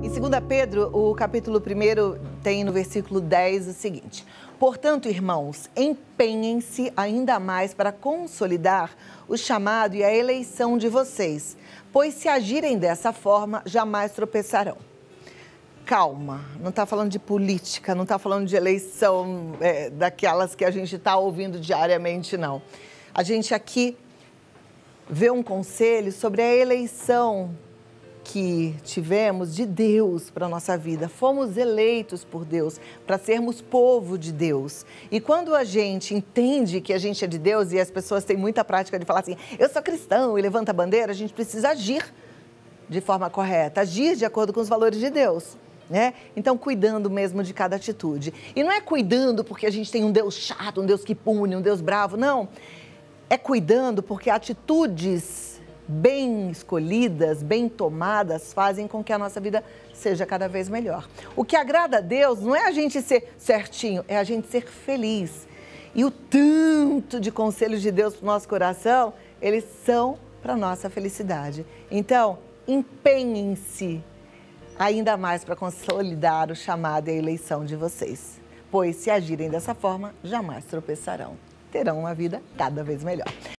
Em 2 Pedro, o capítulo 1 tem no versículo 10 o seguinte: Portanto, irmãos, empenhem-se ainda mais para consolidar o chamado e a eleição de vocês, pois se agirem dessa forma, jamais tropeçarão. Calma, não está falando de política, não está falando de eleição é, daquelas que a gente está ouvindo diariamente, não. A gente aqui vê um conselho sobre a eleição que tivemos de Deus para a nossa vida. Fomos eleitos por Deus para sermos povo de Deus. E quando a gente entende que a gente é de Deus, e as pessoas têm muita prática de falar assim, eu sou cristão e levanta a bandeira, a gente precisa agir de forma correta, agir de acordo com os valores de Deus. Né? Então, cuidando mesmo de cada atitude. E não é cuidando porque a gente tem um Deus chato, um Deus que pune, um Deus bravo, não. É cuidando porque atitudes bem escolhidas, bem tomadas, fazem com que a nossa vida seja cada vez melhor. O que agrada a Deus não é a gente ser certinho, é a gente ser feliz. E o tanto de conselhos de Deus para o nosso coração, eles são para a nossa felicidade. Então, empenhem-se ainda mais para consolidar o chamado e a eleição de vocês. Pois se agirem dessa forma, jamais tropeçarão. Terão uma vida cada vez melhor.